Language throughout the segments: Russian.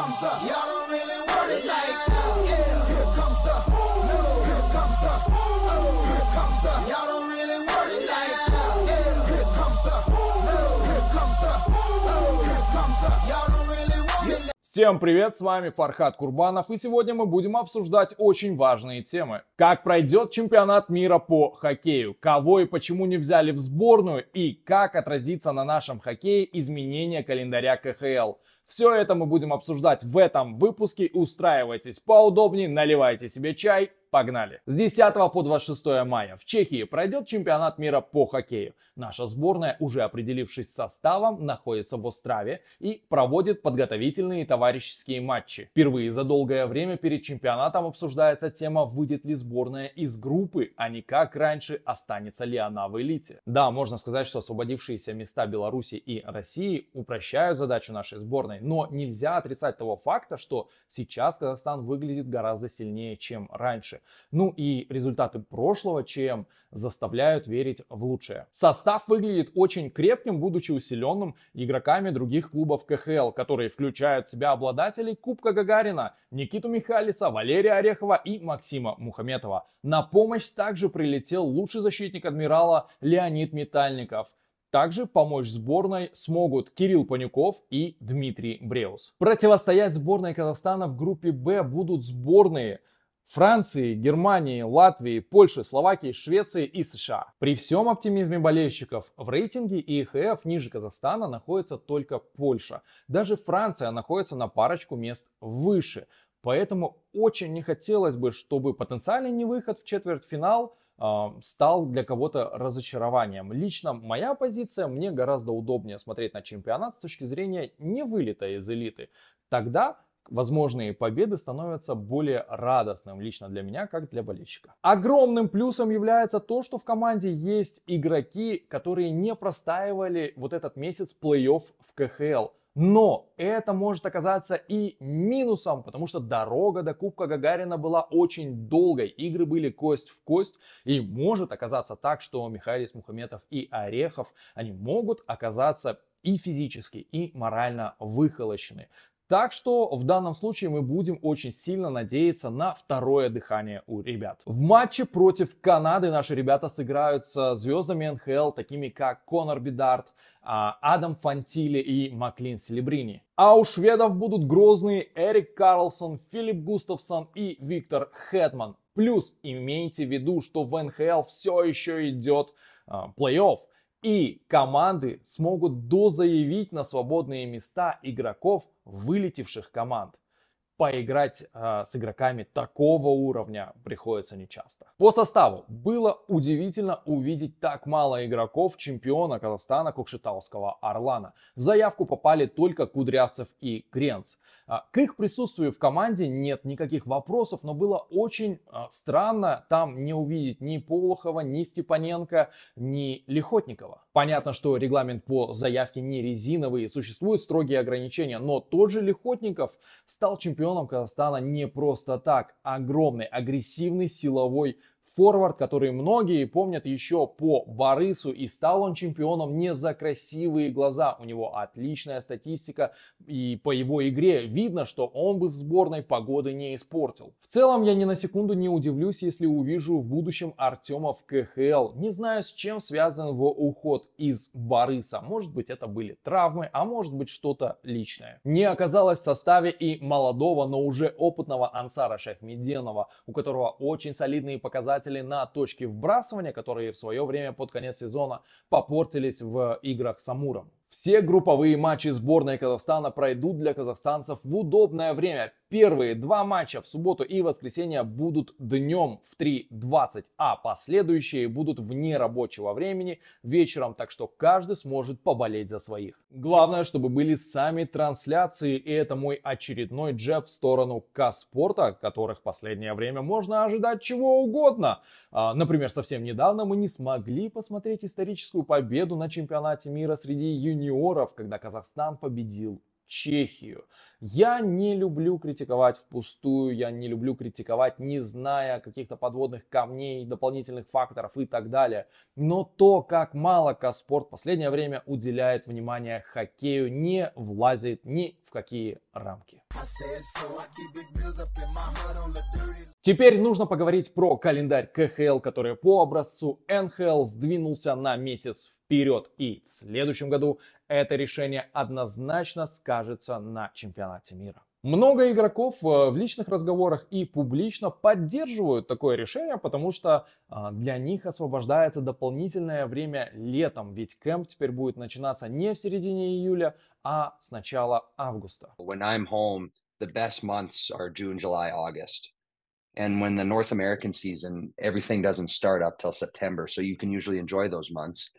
comes the, y'all don't really word it like that. Yeah, here comes the, no, here comes the, oh, here comes the, y'all don't really word it like that. Yeah, here comes the, no, here comes the, oh, here comes the, y'all don't really word it like Всем привет, с вами Фархат Курбанов, и сегодня мы будем обсуждать очень важные темы. Как пройдет чемпионат мира по хоккею, кого и почему не взяли в сборную, и как отразится на нашем хоккее изменение календаря КХЛ. Все это мы будем обсуждать в этом выпуске. Устраивайтесь поудобнее, наливайте себе чай. Погнали! С 10 по 26 мая в Чехии пройдет чемпионат мира по хоккею. Наша сборная, уже определившись составом, находится в Острове и проводит подготовительные товарищеские матчи. Впервые за долгое время перед чемпионатом обсуждается тема, выйдет ли сборная из группы, а не как раньше, останется ли она в элите. Да, можно сказать, что освободившиеся места Беларуси и России упрощают задачу нашей сборной, стороны. Но нельзя отрицать того факта, что сейчас Казахстан выглядит гораздо сильнее, чем раньше. Ну и результаты прошлого, чем заставляют верить в лучшее. Состав выглядит очень крепким, будучи усиленным игроками других клубов КХЛ, которые включают в себя обладателей Кубка Гагарина, Никиту Михайлиса, Валерия Орехова и Максима Мухаметова. На помощь также прилетел лучший защитник адмирала Леонид Метальников – также помочь сборной смогут Кирилл Панюков и Дмитрий Бреус. Противостоять сборной Казахстана в группе «Б» будут сборные Франции, Германии, Латвии, Польши, Словакии, Швеции и США. При всем оптимизме болельщиков в рейтинге ИХФ ниже Казахстана находится только Польша. Даже Франция находится на парочку мест выше. Поэтому очень не хотелось бы, чтобы потенциальный невыход в четвертьфинал а, стал для кого-то разочарованием. Лично моя позиция, мне гораздо удобнее смотреть на чемпионат с точки зрения не вылета из элиты. Тогда возможные победы становятся более радостным лично для меня, как для болельщика. Огромным плюсом является то, что в команде есть игроки, которые не простаивали вот этот месяц плей-офф в КХЛ. Но это может оказаться и минусом, потому что дорога до Кубка Гагарина была очень долгой, игры были кость в кость, и может оказаться так, что Михаил Мухаметов и Орехов, они могут оказаться и физически, и морально выхолощены. Так что в данном случае мы будем очень сильно надеяться на второе дыхание у ребят. В матче против Канады наши ребята сыграют со звездами НХЛ, такими как Конор Бидарт, а, Адам Фантили и Маклин Селебрини. А у шведов будут грозные Эрик Карлсон, Филипп Густавсон и Виктор Хэтман. Плюс имейте в виду, что в НХЛ все еще идет э, а, плей-офф. И команды смогут дозаявить на свободные места игроков вылетевших команд поиграть э, с игроками такого уровня приходится нечасто. По составу было удивительно увидеть так мало игроков чемпиона Казахстана Кокшетауского Орлана. В заявку попали только Кудрявцев и Гренц. А, к их присутствию в команде нет никаких вопросов, но было очень а, странно там не увидеть ни Полухова, ни Степаненко, ни Лихотникова. Понятно, что регламент по заявке не резиновый, существуют строгие ограничения, но тот же Лихотников стал чемпионом Казахстана не просто так. Огромный агрессивный силовой Форвард, который многие помнят еще по Борису, и стал он чемпионом не за красивые глаза. У него отличная статистика, и по его игре видно, что он бы в сборной погоды не испортил. В целом, я ни на секунду не удивлюсь, если увижу в будущем Артема в КХЛ. Не знаю, с чем связан его уход из Бориса. Может быть, это были травмы, а может быть, что-то личное. Не оказалось в составе и молодого, но уже опытного Ансара Шахмеденова, у которого очень солидные показатели потратили на точки вбрасывания, которые в свое время под конец сезона попортились в играх с Амуром. Все групповые матчи сборной Казахстана пройдут для казахстанцев в удобное время. Первые два матча в субботу и воскресенье будут днем в 3.20, а последующие будут вне рабочего времени вечером, так что каждый сможет поболеть за своих. Главное, чтобы были сами трансляции, и это мой очередной джеб в сторону Каспорта, которых в последнее время можно ожидать чего угодно. А, например, совсем недавно мы не смогли посмотреть историческую победу на чемпионате мира среди юниоров юниоров, когда Казахстан победил Чехию. Я не люблю критиковать впустую, я не люблю критиковать, не зная каких-то подводных камней, дополнительных факторов и так далее. Но то, как мало Каспорт в последнее время уделяет внимание хоккею, не влазит ни в какие рамки. Теперь нужно поговорить про календарь КХЛ, который по образцу НХЛ сдвинулся на месяц вперед. И в следующем году это решение однозначно скажется на чемпионате мира. Много игроков э, в личных разговорах и публично поддерживают такое решение, потому что э, для них освобождается дополнительное время летом, ведь кэмп теперь будет начинаться не в середине июля, а с начала августа. When I'm home, the best months are June, July, August. And when the North American season, everything doesn't start up till September. So you can usually enjoy those months.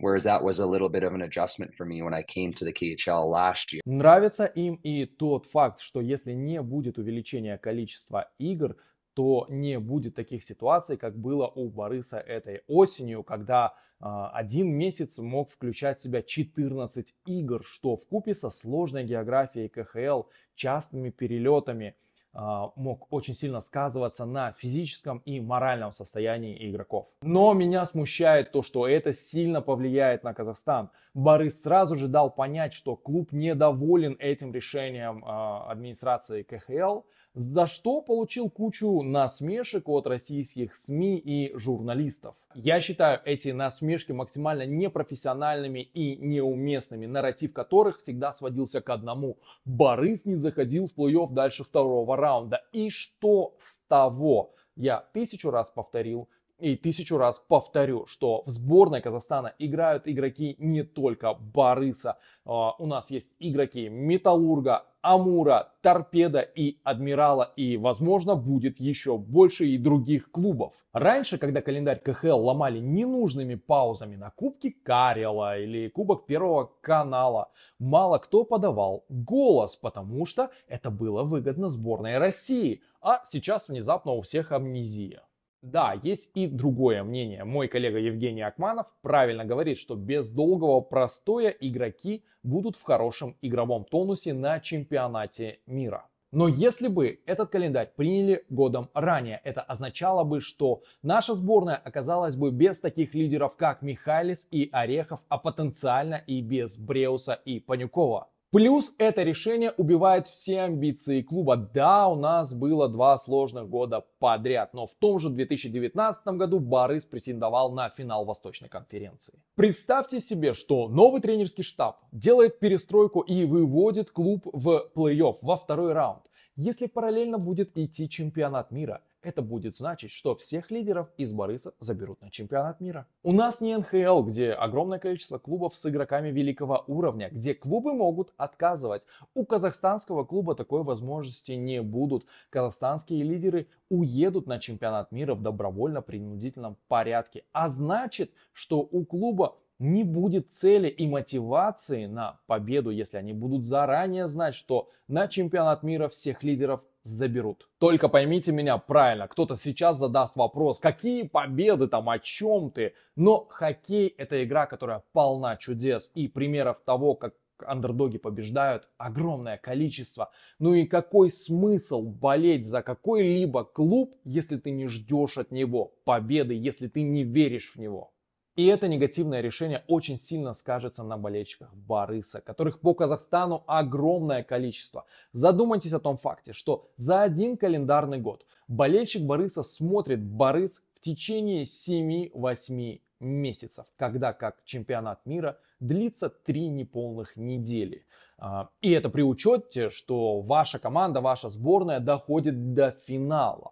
Whereas that was a little bit of an adjustment for me when I came to the KHL last year. Нравится им и тот факт, что если не будет увеличения количества игр, то не будет таких ситуаций, как было у Бориса этой осенью, когда э, один месяц мог включать в себя 14 игр, что в купе со сложной географией КХЛ, частными перелетами а, мог очень сильно сказываться на физическом и моральном состоянии игроков. Но меня смущает то, что это сильно повлияет на Казахстан. Борис сразу же дал понять, что клуб недоволен этим решением а, администрации КХЛ, за что получил кучу насмешек от российских СМИ и журналистов. Я считаю эти насмешки максимально непрофессиональными и неуместными, нарратив которых всегда сводился к одному. Борис не заходил в плей-офф дальше второго раунда. И что с того? Я тысячу раз повторил, и тысячу раз повторю, что в сборной Казахстана играют игроки не только Барыса. А, у нас есть игроки Металлурга, Амура, Торпеда и Адмирала и, возможно, будет еще больше и других клубов. Раньше, когда календарь КХЛ ломали ненужными паузами на Кубке Карела или Кубок Первого канала, мало кто подавал голос, потому что это было выгодно сборной России, а сейчас внезапно у всех амнезия. Да, есть и другое мнение. Мой коллега Евгений Акманов правильно говорит, что без долгого простоя игроки будут в хорошем игровом тонусе на чемпионате мира. Но если бы этот календарь приняли годом ранее, это означало бы, что наша сборная оказалась бы без таких лидеров, как Михайлис и Орехов, а потенциально и без Бреуса и Панюкова. Плюс это решение убивает все амбиции клуба. Да, у нас было два сложных года подряд, но в том же 2019 году Барыс претендовал на финал Восточной конференции. Представьте себе, что новый тренерский штаб делает перестройку и выводит клуб в плей-офф во второй раунд. Если параллельно будет идти чемпионат мира, это будет значить, что всех лидеров из Бориса заберут на чемпионат мира. У нас не НХЛ, где огромное количество клубов с игроками великого уровня, где клубы могут отказывать. У казахстанского клуба такой возможности не будут. Казахстанские лидеры уедут на чемпионат мира в добровольно-принудительном порядке. А значит, что у клуба не будет цели и мотивации на победу, если они будут заранее знать, что на чемпионат мира всех лидеров заберут. Только поймите меня правильно, кто-то сейчас задаст вопрос, какие победы там, о чем ты? Но хоккей это игра, которая полна чудес и примеров того, как андердоги побеждают, огромное количество. Ну и какой смысл болеть за какой-либо клуб, если ты не ждешь от него победы, если ты не веришь в него? И это негативное решение очень сильно скажется на болельщиках Барыса, которых по Казахстану огромное количество. Задумайтесь о том факте, что за один календарный год болельщик Барыса смотрит Барыс в течение 7-8 месяцев, когда как чемпионат мира длится 3 неполных недели. А, и это при учете, что ваша команда, ваша сборная доходит до финала.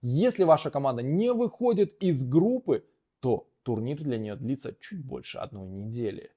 Если ваша команда не выходит из группы, то турнир для нее длится чуть больше одной недели.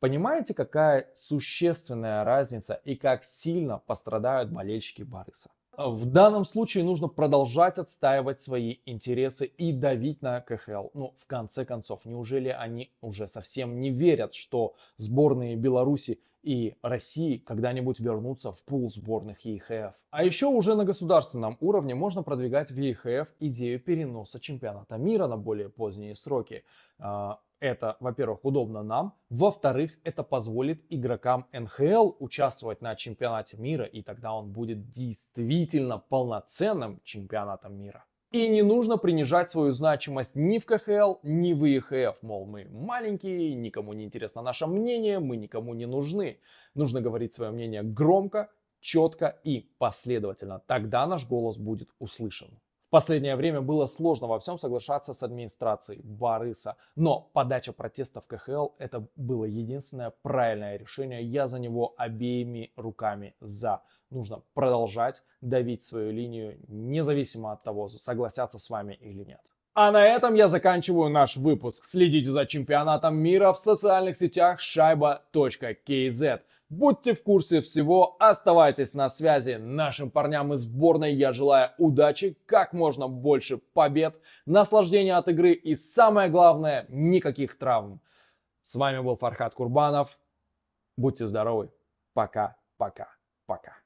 Понимаете, какая существенная разница и как сильно пострадают болельщики Барыса? В данном случае нужно продолжать отстаивать свои интересы и давить на КХЛ. Ну, в конце концов, неужели они уже совсем не верят, что сборные Беларуси и России когда-нибудь вернуться в пул сборных ЕХФ. А еще уже на государственном уровне можно продвигать в ЕХФ идею переноса чемпионата мира на более поздние сроки. А, это, во-первых, удобно нам. Во-вторых, это позволит игрокам НХЛ участвовать на чемпионате мира, и тогда он будет действительно полноценным чемпионатом мира. И не нужно принижать свою значимость ни в КХЛ, ни в ИХФ. Мол, мы маленькие, никому не интересно наше мнение, мы никому не нужны. Нужно говорить свое мнение громко, четко и последовательно. Тогда наш голос будет услышан. В последнее время было сложно во всем соглашаться с администрацией Барыса, но подача протеста в КХЛ это было единственное правильное решение. Я за него обеими руками за нужно продолжать давить свою линию, независимо от того, согласятся с вами или нет. А на этом я заканчиваю наш выпуск. Следите за чемпионатом мира в социальных сетях шайба.кз. Будьте в курсе всего, оставайтесь на связи. Нашим парням из сборной я желаю удачи, как можно больше побед, наслаждения от игры и самое главное, никаких травм. С вами был Фархат Курбанов. Будьте здоровы. Пока, пока, пока.